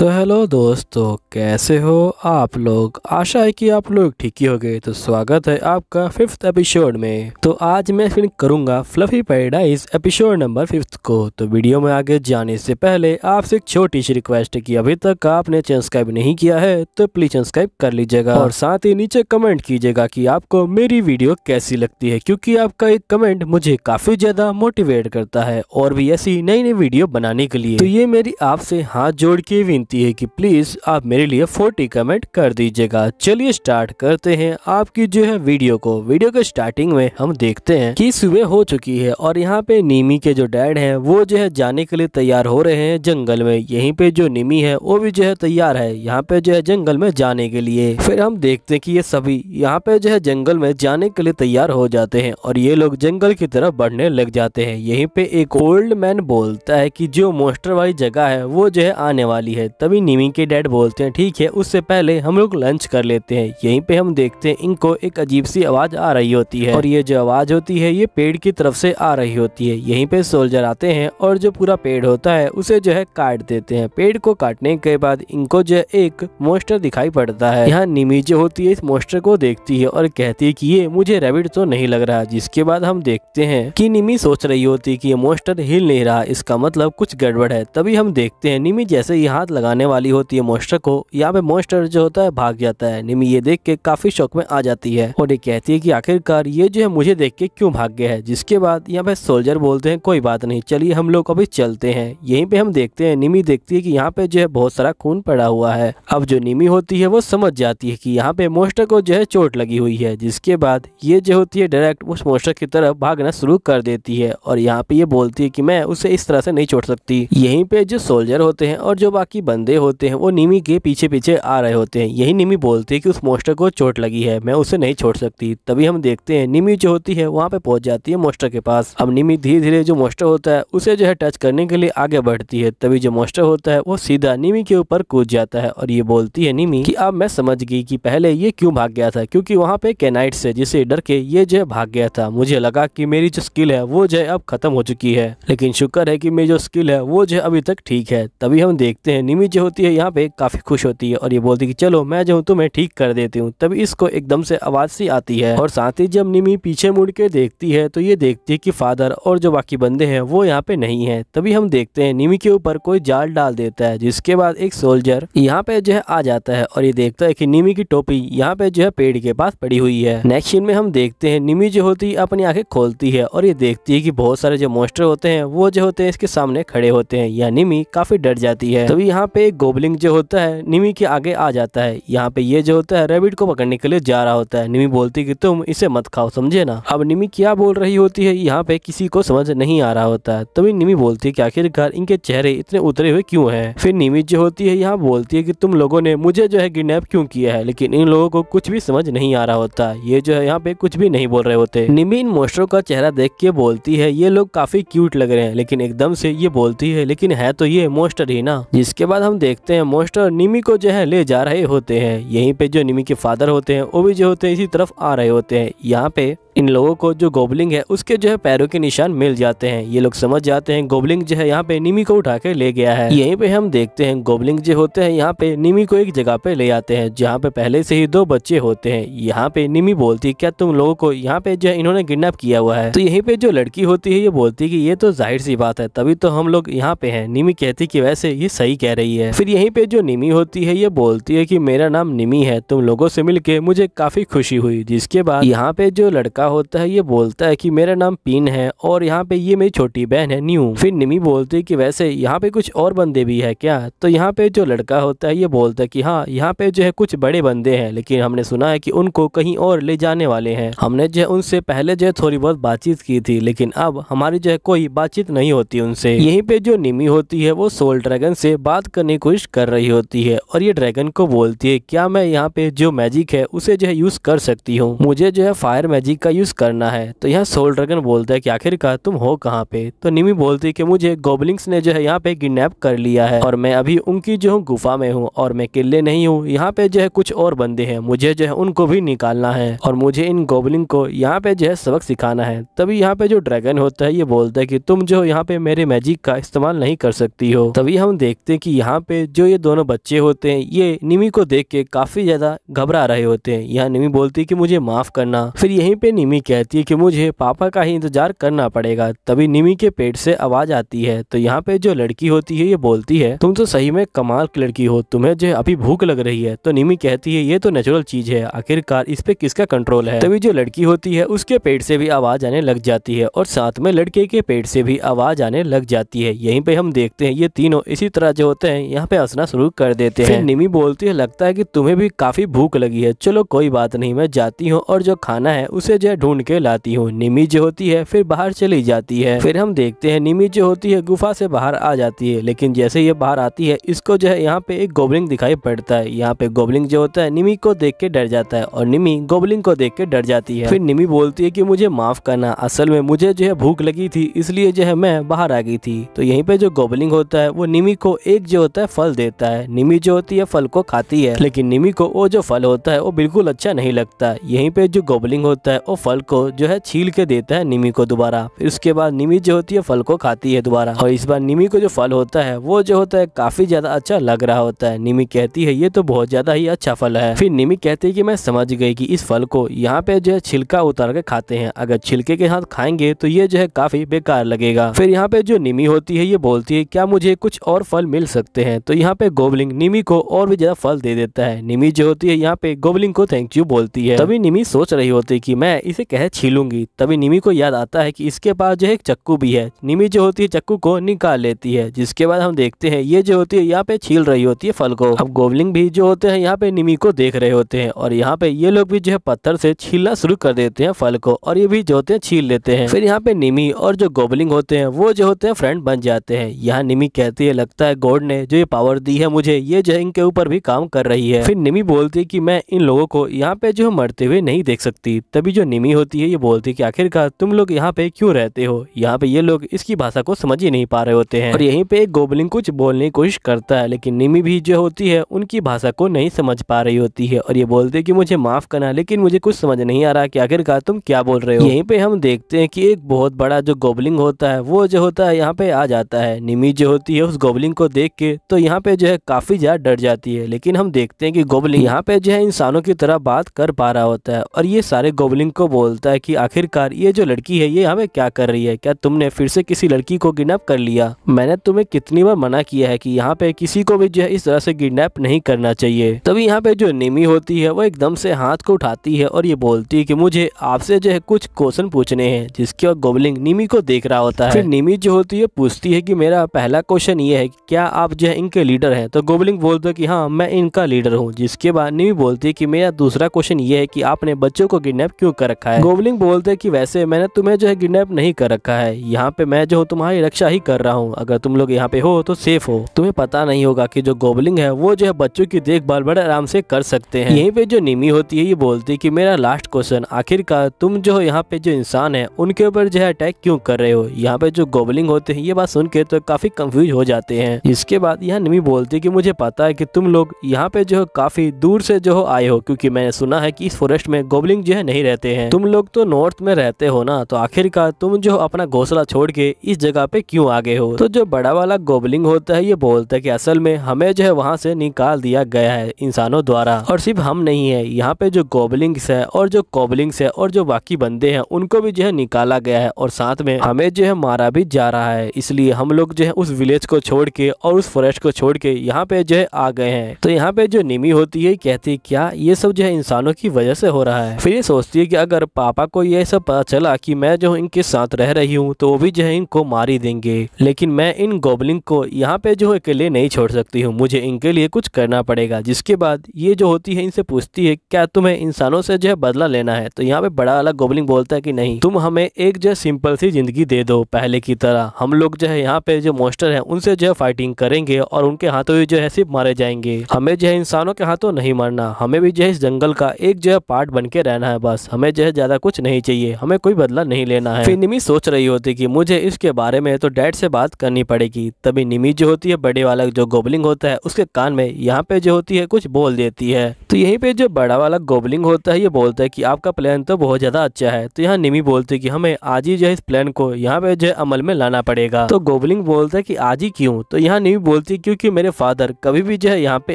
तो हेलो दोस्तों कैसे हो आप लोग आशा है कि आप लोग ठीक ही हो गए तो स्वागत है आपका फिफ्थ एपिसोड में तो आज मैं फिर करूंगा Fluffy Paradise episode number fifth को तो वीडियो में आगे जाने से पहले आपसे एक छोटी सी रिक्वेस्ट है कि अभी तक आपने सब्सक्राइब नहीं किया है तो प्लीज सब्सक्राइब कर लीजिएगा और साथ ही नीचे कमेंट कीजिएगा कि आपको मेरी वीडियो कैसी लगती है क्यूँकी आपका एक कमेंट मुझे काफी ज्यादा मोटिवेट करता है और भी ऐसी नई नई वीडियो बनाने के लिए तो ये मेरी आपसे हाथ जोड़ के विनती विनती है कि प्लीज़ आप मेरे लिए फोर्टी कमेंट कर दीजिएगा चलिए स्टार्ट करते हैं आपकी जो है वीडियो को वीडियो के स्टार्टिंग में हम देखते हैं कि सुबह हो चुकी है और यहाँ पे नीमी के जो डैड हैं वो जो है जाने के लिए तैयार हो रहे हैं जंगल में यहीं पे जो निमी है वो भी जो है तैयार है यहाँ पे जो है जंगल में जाने के लिए फिर हम देखते हैं कि ये सभी यहाँ पे जो है जंगल में जाने के लिए तैयार हो जाते हैं और ये लोग जंगल की तरफ बढ़ने लग जाते हैं यहीं पे एक ओल्ड मैन बोलता है कि जो मोस्टर वाली जगह है वो जो है आने वाली है तभी निमी के डैड बोलते हैं ठीक है उससे पहले हम लोग लंच कर लेते हैं यहीं पे हम देखते हैं इनको एक अजीब सी आवाज आ रही होती है और ये जो आवाज होती है ये पेड़ की तरफ से आ रही होती है यहीं पे सोल्जर आते हैं और जो पूरा पेड़ होता है उसे जो है काट देते हैं पेड़ को काटने के बाद इनको जो है एक मोस्टर दिखाई पड़ता है यहाँ निमी जो होती है इस मोस्टर को देखती है और कहती है की ये मुझे रेबिड तो नहीं लग रहा जिसके बाद हम देखते हैं की निमी सोच रही होती है की ये मोस्टर हिल नहीं रहा इसका मतलब कुछ गड़बड़ है तभी हम देखते हैं निमी जैसे ये हाथ लगा भगाने वाली होती है मोस्टर को यहाँ पे मोस्टर जो होता है भाग जाता है निमी ये देख के काफी शौक में आ जाती है और ये कहती है की आखिरकार ये जो है मुझे देख के क्यों भाग गया है जिसके बाद यहाँ पे सोल्जर बोलते हैं कोई बात नहीं चलिए हम लोग अभी चलते हैं यही पे हम देखते है निमी देखती है की यहाँ पे जो है बहुत सारा खून पड़ा हुआ है अब जो निमी होती है वो समझ जाती है की यहाँ पे मोस्टर को जो है चोट लगी हुई है जिसके बाद ये जो होती है डायरेक्ट उस मोस्टर की तरफ भागना शुरू कर देती है और यहाँ पे ये बोलती है कि मैं उसे इस तरह से नहीं छोड़ सकती यहीं पे जो सोल्जर होते हैं और जो बाकी बंदे होते हैं वो निमी के पीछे पीछे आ रहे होते हैं यही निमी बोलती है कि उस मोस्टर को चोट लगी है मैं उसे नहीं छोड़ सकती तभी हम देखते हैं निमी जो होती है वहाँ पे पहुँच जाती है मोस्टर के पास अब निमी धीरे धीरे जो मोस्टर होता है उसे जो है टच करने के लिए आगे बढ़ती है तभी जो मोस्टर होता है वो सीधा निमी के ऊपर कूद जाता है और ये बोलती है निमी की अब मैं समझ गई की पहले ये क्यूँ भाग गया था क्यूँकी वहाँ पे कैनाइट है जिसे डर के ये जो है भाग गया था मुझे लगा की मेरी जो स्किल है वो जो है अब खत्म हो चुकी है लेकिन शुक्र है की मेरी जो स्किल है वो जो अभी तक ठीक है तभी हम देखते हैं निमी एमी जो होती है यहाँ पे काफ़ी खुश होती है और ये बोलती है कि चलो मैं जो हूँ तुम्हें ठीक कर देती हूँ तभी इसको एकदम से आवाज़ सी आती है और साथ ही जब निमी पीछे मुड़ के देखती है तो ये देखती है कि फादर और जो बाकी बंदे हैं वो यहाँ पे नहीं है तभी हम देखते हैं निमी के ऊपर कोई जाल डाल देता है जिसके बाद एक सोल्जर यहाँ पे जो है आ जाता है और ये देखता है की निमी की टोपी यहाँ पे जो है पेड़ के पास पड़ी हुई है नेक्स्ट में हम देखते हैं निमी जो होती है अपनी आंखें खोलती है और ये देखती है की बहुत सारे जो मोस्टर होते हैं वो जो होते हैं इसके सामने खड़े होते हैं या निमी काफी डर जाती है तभी यहाँ यहाँ पे गोबलिंग जो होता है निमी के आगे आ जाता है यहाँ पे ये जो होता है रेबिट को पकड़ने के लिए जा रहा होता है निमी बोलती कि तुम इसे मत खाओ समझे ना अब निमी क्या बोल रही होती है यहाँ पे किसी को समझ नहीं आ रहा होता है तभी निमी बोलती है कि आखिरकार इनके चेहरे इतने उतरे हुए क्यूँ है फिर निमी जो होती है यहाँ बोलती है की तुम लोगो ने मुझे जो है किडनेप क्यूँ किया है लेकिन इन लोगों को कुछ भी समझ नहीं आ रहा होता ये जो है यहाँ पे कुछ भी नहीं बोल रहे होते निमी इन मोस्टरों का चेहरा देख के बोलती है ये लोग काफी क्यूट लग रहे हैं लेकिन एकदम से ये बोलती है लेकिन है तो ये मोस्टर ही ना जिसके बाद बाद हम देखते हैं मोस्टर निमी को जो है ले जा रहे होते हैं यहीं पे जो निमी के फादर होते हैं वो भी जो होते हैं इसी तरफ आ रहे होते हैं यहाँ पे इन लोगों को जो गोबलिंग है उसके जो है पैरों के निशान मिल जाते हैं ये लोग समझ जाते हैं गोबलिंग जो है यहाँ पे निमी को उठा के ले गया है यहीं पे हम देखते हैं गोबलिंग जो होते हैं यहाँ पे निमी को एक जगह पे ले आते हैं जहाँ पे पहले से ही दो बच्चे होते हैं यहाँ पे निमी बोलती क्या तुम लोगों को यहाँ पे जो है इन्होंने किडनेप किया हुआ है तो यही पे जो लड़की होती है ये बोलती है की ये तो जाहिर सी बात है तभी तो हम लोग यहाँ पे है निमी कहती की वैसे ये सही कह रही है फिर यही पे जो निमी होती है ये बोलती है की मेरा नाम निमी है तुम लोगों से मिलके मुझे काफी खुशी हुई जिसके बाद यहाँ पे जो लड़का होता है ये बोलता है कि मेरा नाम पीन है और यहाँ पे ये मेरी छोटी बहन है न्यू फिर निमी बोलती है कि वैसे यहाँ पे कुछ और बंदे भी है क्या तो यहाँ पे जो लड़का होता है ये बोलता है कि हाँ यहाँ पे जो है कुछ बड़े बंदे हैं लेकिन हमने सुना है कि उनको कहीं और ले जाने वाले हैं हमने जो है उनसे पहले जो है थोड़ी बहुत बातचीत की थी लेकिन अब हमारी जो है कोई बातचीत नहीं होती उनसे यहीं पे जो निमी होती है वो सोल ड्रैगन से बात करने की कोशिश कर रही होती है और ये ड्रैगन को बोलती है क्या मैं यहाँ पे जो मैजिक है उसे जो है यूज कर सकती हूँ मुझे जो है फायर मैजिक का का यूज़ करना है तो यहाँ सोल ड्रैगन बोलता है कि आखिरकार तुम हो कहाँ पे तो निमी बोलती है कि मुझे गोबलिंग्स ने जो है यहाँ पे किडनेप कर लिया है और मैं अभी उनकी जो हूँ गुफा में हूँ और मैं किले नहीं हूँ यहाँ पे जो है कुछ और बंदे हैं मुझे जो है उनको भी निकालना है और मुझे इन गोबलिंग को यहाँ पे जो है सबक सिखाना है तभी यहाँ पे जो ड्रैगन होता है ये बोलता है कि तुम जो यहाँ पे मेरे मैजिक का इस्तेमाल नहीं कर सकती हो तभी हम देखते हैं कि यहाँ पे जो ये दोनों बच्चे होते हैं ये निमी को देख के काफी ज्यादा घबरा रहे होते हैं यहाँ निमी बोलती है कि मुझे माफ करना फिर यहीं पे निमी कहती है कि मुझे पापा का ही इंतज़ार करना पड़ेगा तभी निमी के पेट से आवाज़ आती है तो यहाँ पे जो लड़की होती है ये बोलती है तुम तो सही में कमाल की लड़की हो तुम्हें जो अभी भूख लग रही है तो निमी कहती है ये तो नेचुरल चीज़ है आखिरकार इस पे किसका कंट्रोल है तभी जो लड़की होती है उसके पेट से भी आवाज़ आने लग जाती है और साथ में लड़के के पेट से भी आवाज़ आने लग जाती है यहीं पे हम देखते हैं ये तीनों इसी तरह जो होते हैं यहाँ पे हंसना शुरू कर देते हैं निमी बोलती है लगता है कि तुम्हें भी काफ़ी भूख लगी है चलो कोई बात नहीं मैं जाती हूँ और जो खाना है उसे जो चीज़ें ढूंढ के लाती हूँ निमी जो होती है फिर बाहर चली जाती है फिर हम देखते हैं निमी जो होती है गुफा से बाहर आ जाती है लेकिन जैसे ये बाहर आती है इसको जो है यहाँ पे एक गोबलिंग दिखाई पड़ता है यहाँ पे गोबलिंग जो होता है निमी को देख के डर जाता है और निमी गोबलिंग को देख के डर जाती है फिर निमी बोलती है की मुझे माफ करना असल में मुझे जो है भूख लगी थी इसलिए जो है मैं बाहर आ गई थी तो यही पे जो गोबलिंग होता है वो निमी को एक जो होता है फल देता है निमी जो होती है फल को खाती है लेकिन निमी को वो जो फल होता है वो बिल्कुल अच्छा नहीं लगता यहीं पे जो गोबलिंग होता है वो फल को जो है छील के देता है निमी को दोबारा फिर उसके बाद निमी जो होती है फल को खाती है दोबारा और इस बार निमी को जो फल होता है वो जो होता है काफी ज्यादा अच्छा लग रहा होता है निमी कहती है ये तो बहुत ज्यादा ही अच्छा फल है फिर निमी कहती है की मैं समझ गई की इस फल को यहाँ पे जो है छिलका उतार के खाते है अगर छिलके के साथ खाएंगे तो ये जो है काफी बेकार लगेगा फिर यहाँ पे जो निमी होती है ये बोलती है क्या मुझे कुछ और फल मिल सकते हैं तो यहाँ पे गोबलिंग निमी को और भी ज्यादा फल दे देता है निमी जो होती है यहाँ पे गोबलिंग को थैंक यू बोलती है तभी निमी सोच रही होती है की मैं इसे कह छीलूंगी तभी निमी को याद आता है कि इसके पास जो है एक चक्कू भी है निमी जो होती है चक्कू को निकाल लेती है जिसके बाद हम देखते हैं ये जो होती है यहाँ पे छील रही होती है फल को अब गोवलिंग भी जो होते हैं यहाँ पे निमी को देख रहे होते हैं और यहाँ पे ये लोग भी जो है पत्थर से छीलना शुरू कर देते हैं फल को और ये भी जो होते हैं छील लेते हैं फिर यहाँ पे निमी और जो गोबलिंग होते हैं वो जो होते हैं फ्रेंड बन जाते हैं यहाँ निमी कहती है लगता है गोड ने जो ये पावर दी है मुझे ये जो है इनके ऊपर भी काम कर रही है फिर निमी बोलती है कि मैं इन लोगों को यहाँ पे जो मरते हुए नहीं देख सकती तभी जो निमी मिमी होती है ये बोलती है कि आखिरकार तुम लोग यहाँ पे क्यों रहते हो यहाँ पे ये लोग इसकी भाषा को समझ ही नहीं पा रहे होते हैं और यहीं पे गोबलिन कुछ बोलने की कोशिश करता है लेकिन निमी भी जो होती है उनकी भाषा को नहीं समझ पा रही होती है और ये बोलते कि मुझे माफ करना लेकिन मुझे कुछ समझ नहीं आ रहा कि आखिरकार तुम क्या बोल रहे हो यहीं पे हम देखते हैं कि एक बहुत बड़ा जो गोबलिंग होता है वो जो होता है यहाँ पे आ जाता है निमी जो होती है उस गोबलिंग को देख के तो यहाँ पे जो है काफी ज्यादा डर जाती है लेकिन हम देखते हैं कि गोबलिंग यहाँ पे जो है इंसानों की तरह बात कर पा रहा होता है और ये सारे गोबलिंग को बोलता है कि आखिरकार ये जो लड़की है ये हमें क्या कर रही है क्या तुमने फिर से किसी लड़की को किडनैप कर लिया मैंने तुम्हें कितनी बार मना किया है कि यहाँ पे किसी को भी जो है इस तरह से किडनैप नहीं करना चाहिए तभी यहाँ पे जो निमी होती है वो एकदम से हाथ को उठाती है और ये बोलती है की मुझे आपसे जो है कुछ क्वेश्चन पूछने हैं जिसके और गोबलिंग निमी को देख रहा होता है निमी जो होती है पूछती है की मेरा पहला क्वेश्चन ये है क्या आप जो है इनके तो लीडर है तो गोबलिंग बोलते की हाँ मैं इनका लीडर हूँ जिसके बाद निमी बोलती है की मेरा दूसरा क्वेश्चन ये है की आपने बच्चों को किडनेप क्यों कर रखा है गोबलिंग बोलते कि वैसे मैंने तुम्हें जो है किडनेप नहीं कर रखा है यहाँ पे मैं जो तुम्हारी रक्षा ही कर रहा हूँ अगर तुम लोग यहाँ पे हो तो सेफ हो तुम्हें पता नहीं होगा की जो गोबलिंग है वो जो है बच्चों की देखभाल बड़े आराम से कर सकते हैं यही पे जो निमी होती है ये बोलती है की मेरा लास्ट क्वेश्चन आखिरकार तुम जो हो यहाँ पे जो इंसान है उनके ऊपर जो है अटैक क्यूँ कर रहे हो यहाँ पे जो गोबलिंग होते हैं ये बात सुन के तो काफी कंफ्यूज हो जाते हैं इसके बाद यहाँ निमी बोलती है कि मुझे पता है कि तुम लोग यहाँ पे जो है काफी दूर से जो हो आए हो क्योंकि मैंने सुना है कि इस फॉरेस्ट में गोबलिंग जो है नहीं रहते हैं हैं तुम लोग तो नॉर्थ में रहते हो ना तो आखिरकार तुम जो अपना घोसला छोड़ के इस जगह पे क्यों आ गए हो तो जो बड़ा वाला गोबलिंग होता है ये बोलता है कि असल में हमें जो है वहाँ से निकाल दिया गया है इंसानों द्वारा और सिर्फ हम नहीं है यहाँ पे जो गोबलिंग्स है और जो कोबलिंग्स है और जो बाकी बंदे है उनको भी जो है निकाला गया है और साथ में हमें जो है मारा भी जा रहा है इसलिए हम लोग जो है उस विलेज को छोड़ के और उस फॉरेस्ट को छोड़ के यहाँ पे जो है आ गए हैं तो यहाँ पे जो निमी होती है कहती है क्या ये सब जो है इंसानों की वजह से हो रहा है फिर ये सोचती है कि अगर अगर पापा को यह सब पता चला कि मैं जो इनके साथ रह रही हूँ तो वो भी जो है इनको मारी देंगे लेकिन मैं इन गोबलिंग को यहाँ पे जो है अकेले नहीं छोड़ सकती हूँ मुझे इनके लिए कुछ करना पड़ेगा जिसके बाद ये जो होती है इनसे पूछती है क्या तुम्हें इंसानों से जो है बदला लेना है तो यहाँ पे बड़ा वाला गोबलिंग बोलता है की नहीं तुम हमें एक जो सिंपल सी जिंदगी दे दो पहले की तरह हम लोग जो है यहाँ पे जो मोस्टर है उनसे जो है फाइटिंग करेंगे और उनके हाथों भी जो है सिर्फ मारे जाएंगे हमें जो है इंसानों के हाथों नहीं मरना हमें भी जो है इस जंगल का एक जो है पार्ट बन के रहना है बस हमें मुझे ज़्यादा कुछ नहीं चाहिए हमें कोई बदला नहीं लेना है फिर निमी सोच रही होती कि मुझे इसके बारे में तो डैड से बात करनी पड़ेगी तभी निमी जो होती है बड़े वाला जो गोबलिंग होता है उसके कान में यहाँ पे जो होती है कुछ बोल देती है तो यहीं पे जो बड़ा वाला गोबलिंग होता है ये बोलता है कि आपका प्लान तो बहुत ज़्यादा अच्छा है तो यहाँ निमी बोलती है कि हमें आज ही जो है इस प्लान को यहाँ पे जो है अमल में लाना पड़ेगा तो गोबलिंग बोलता है कि आज ही क्यों तो यहाँ निमी बोलती है क्योंकि मेरे फादर कभी भी जो है यहाँ पे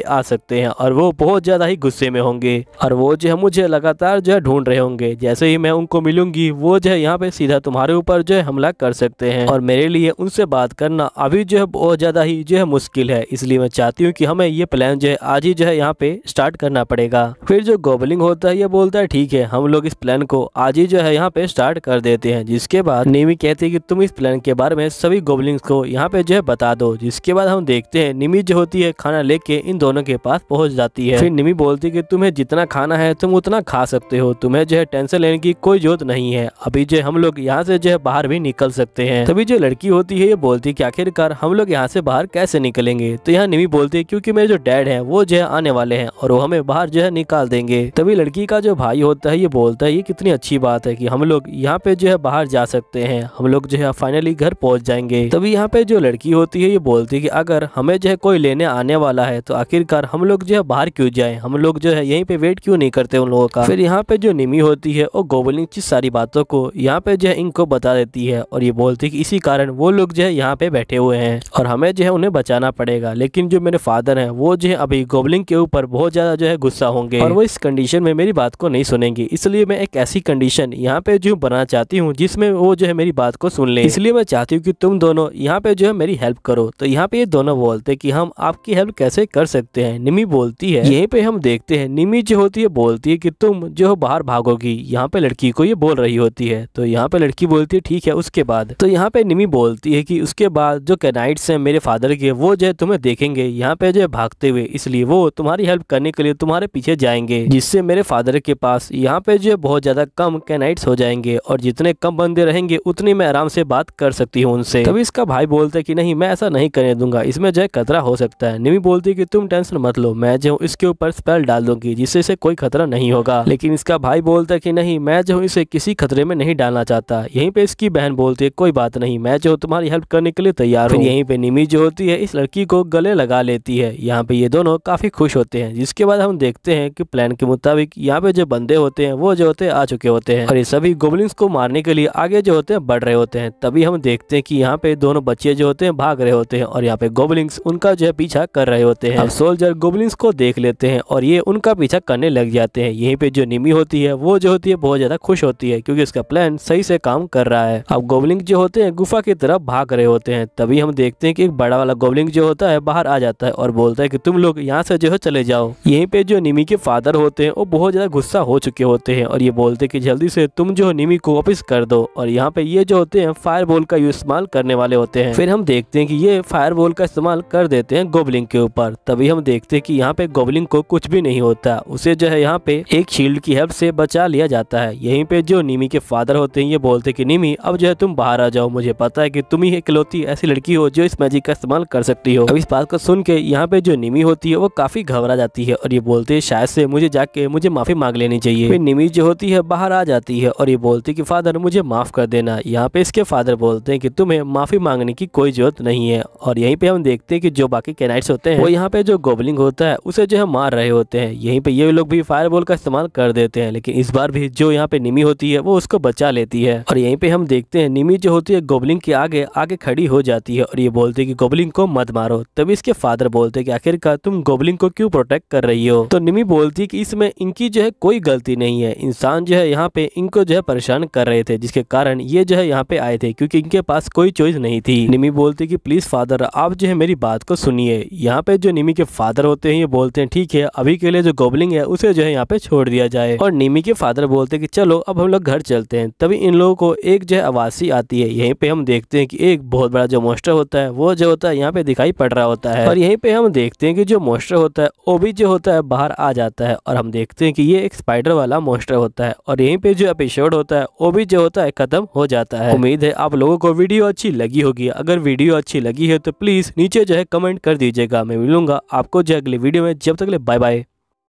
आ सकते हैं और वो बहुत ज़्यादा ही गुस्से में होंगे और वो जो है मुझे लगातार जो है ढूंढ रहे होंगे जैसे ही मैं उनको मिलूंगी वो जो है यहाँ पे सीधा तुम्हारे ऊपर जो है हमला कर सकते हैं और मेरे लिए उनसे बात करना अभी जो है बहुत ज़्यादा ही जो है मुश्किल है इसलिए मैं चाहती हूँ कि हमें ये प्लान जो है आज ही जो है यहाँ पे स्टार्ट करना पड़ेगा फिर जो गोबलिंग होता है ये बोलता है ठीक है हम लोग इस प्लान को आज ही जो है यहाँ पे स्टार्ट कर देते हैं जिसके बाद निमी कहती है की तुम इस प्लान के बारे में सभी गोबलिंग को यहाँ पे जो है बता दो जिसके बाद हम देखते हैं निमी जो होती है खाना लेके इन दोनों के पास पहुँच जाती है फिर निमी बोलती है कि तुम्हें जितना खाना है तुम उतना खा सकते हो तुम्हें जो है टेंशन लेने की कोई जरूरत नहीं है अभी जो हम लोग यहाँ से जो है बाहर भी निकल सकते हैं तभी जो लड़की होती है ये बोलती है की आखिरकार हम लोग यहाँ से बाहर कैसे निकलेंगे तो यहाँ निमी बोलती है क्यूँकी मेरे जो डैड है वो जो है आने वाले है और वो हमें बाहर जो है निकाल देंगे तभी लड़की का जो भाई होता है ये बोलता है ये कितनी अच्छी बात है की हम लोग यहाँ पे जो है बाहर जा सकते हैं हम लोग जो है फाइनली घर पहुँच जाएंगे तभी यहाँ पे जो लड़की होती है ये बोलती है की अगर हमें जो है कोई लेने आने वाला है तो आखिरकार हम लोग जो है बाहर क्यों जाए हम लोग जो है यहीं पे वेट क्यों नहीं करते उन लोगों का फिर यहाँ पे जो निमी होती है है और गोबलिंग की सारी बातों को यहाँ पे जो है इनको बता देती है और ये बोलती है कि इसी कारण वो लोग जो है यहाँ पे बैठे हुए हैं और हमें जो है उन्हें बचाना पड़ेगा लेकिन जो मेरे फादर हैं वो जो है अभी गोबलिंग के ऊपर बहुत ज़्यादा जो है गुस्सा होंगे और वो इस कंडीशन में मेरी बात को नहीं सुनेंगे इसलिए मैं एक ऐसी कंडीशन यहाँ पे जो बनाना चाहती हूँ जिसमें वो जो है मेरी बात को सुन ले इसलिए मैं चाहती हूँ कि तुम दोनों यहाँ पे जो है मेरी हेल्प करो तो यहाँ पे ये दोनों बोलते कि हम आपकी हेल्प कैसे कर सकते हैं निमी बोलती है यहीं पे हम देखते हैं निमी जो होती है बोलती है कि तुम जो बाहर भागोगी यहाँ पे लड़की को ये बोल रही होती है तो यहाँ पे लड़की बोलती है ठीक है उसके बाद तो यहाँ पे निमी बोलती है कि उसके बाद जो कैनाइट्स हैं मेरे फादर के वो जो है तुम्हें देखेंगे यहाँ पे जो है भागते हुए इसलिए वो तुम्हारी हेल्प करने के लिए तुम्हारे पीछे जाएंगे जिससे मेरे फादर के पास यहाँ पे जो है बहुत ज्यादा कम कैनाइट्स हो जाएंगे और जितने कम बंदे रहेंगे उतनी मैं आराम से बात कर सकती हूँ उनसे तभी इसका भाई बोलता है की नहीं मैं ऐसा नहीं करने दूंगा इसमें जो है खतरा हो सकता है निमी बोलती है की तुम टेंशन मत लो मैं जो इसके ऊपर स्पेल डाल दूंगी जिससे इसे कोई खतरा नहीं होगा लेकिन इसका भाई बोलता है कि नहीं मैं जो हूँ इसे किसी खतरे में नहीं डालना चाहता यहीं पे इसकी बहन बोलती है कोई बात नहीं मैं जो तुम्हारी हेल्प करने के लिए तैयार हूँ यहीं पे निमी जो होती है इस लड़की को गले लगा लेती है यहाँ पे ये दोनों काफ़ी खुश होते हैं जिसके बाद हम देखते हैं की प्लान के मुताबिक यहाँ पे जो बंदे होते हैं वो जो होते आ चुके होते हैं और ये सभी गोबलिंग को मारने के लिए आगे जो होते हैं बढ़ रहे होते हैं तभी हम देखते हैं की यहाँ पे दोनों बच्चे जो होते हैं भाग रहे होते हैं और यहाँ पे गोबलिंग्स उनका जो है पीछा कर रहे होते हैं सोल्जर गोबलिंग्स को देख लेते हैं और ये उनका पीछा करने लग जाते हैं यहीं पे जो निमी होती है वो जो होती है बहुत ज़्यादा खुश होती है क्योंकि उसका प्लान सही से काम कर रहा है अब गोबलिंग जो होते हैं गुफा की तरफ भाग रहे होते हैं तभी हम देखते हैं कि एक बड़ा वाला गोबलिंग जो होता है बाहर आ जाता है और बोलता है कि तुम लोग यहाँ से जो है चले जाओ यहीं पे जो निमी के फादर होते हैं वो बहुत ज़्यादा गुस्सा हो चुके होते हैं और ये बोलते की जल्दी से तुम जो निमी को वापिस कर दो और यहाँ पे ये जो होते हैं फायर का इस्तेमाल करने वाले होते हैं फिर हम देखते हैं की ये फायरबॉल का इस्तेमाल कर देते हैं गोबलिंग के ऊपर तभी हम देखते हैं की यहाँ पे गोबलिंग को कुछ भी नहीं होता उसे जो है यहाँ पे एक शील्ड की हेल्प से बचा लिया दिया जाता है यहीं पे जो निमी के फादर होते हैं ये बोलते कि निमी अब जो है तुम बाहर आ जाओ मुझे पता है कि तुम ही इकलौती ऐसी लड़की हो जो इस मैजिक का इस्तेमाल कर सकती हो अब इस बात को सुन के यहाँ पे जो निमी होती है वो काफी घबरा जाती है और ये बोलते है शायद से मुझे जाके मुझे माफी मांग लेनी चाहिए फिर निमी जो होती है बाहर आ जाती है और ये बोलती की फादर मुझे माफ कर देना यहाँ पे इसके फादर बोलते है की तुम्हें माफी मांगने की कोई जरूरत नहीं है और यही पे हम देखते हैं की जो बाकी कैनाइट होते हैं वो यहाँ पे जो गोबलिंग होता है उसे जो है मार रहे होते हैं यही पे ये लोग भी फायर का इस्तेमाल कर देते हैं लेकिन इस बार भी जो यहाँ पे निमी होती है वो उसको बचा लेती है और यहीं पे हम देखते हैं निमी जो होती है गोबलिंग के आगे आगे खड़ी हो जाती है और ये बोलती है कि गोबलिंग को मत मारो तभी इसके फादर बोलते है कि आखिरकार तुम गोबलिंग को क्यों प्रोटेक्ट कर रही हो तो निमी बोलती है कि इसमें इनकी जो है कोई गलती नहीं है इंसान जो है यहाँ पे इनको जो है परेशान कर रहे थे जिसके कारण ये जो है यहाँ पे आए थे क्यूँकी इनके पास कोई चॉइस नहीं थी निमी बोलती की प्लीज फादर आप जो है मेरी बात को सुनिए यहाँ पे जो निमी के फादर होते हैं ये बोलते हैं ठीक है अभी के लिए जो गोबलिंग है उसे जो है यहाँ पे छोड़ दिया जाए और निमी के फादर तरह बोलते कि चलो अब हम लोग घर चलते हैं तभी इन लोगों को एक जो है आवासी आती है यहीं पे हम देखते हैं कि एक बहुत बड़ा जो मोस्टर होता है वो जो होता है यहाँ पे दिखाई पड़ रहा होता है और यहीं पे हम देखते हैं कि जो मोस्टर होता है वो भी जो होता है बाहर आ जाता है और हम देखते हैं कि ये एक स्पाइडर वाला मोस्टर होता है और यहीं पे जो एपिसोड होता है वो भी जो होता है खत्म हो जाता है उम्मीद है आप लोगों को वीडियो अच्छी लगी होगी अगर वीडियो अच्छी लगी है तो प्लीज नीचे जो है कमेंट कर दीजिएगा मैं मिलूंगा आपको जो अगले वीडियो में जब तक ले बाय बाय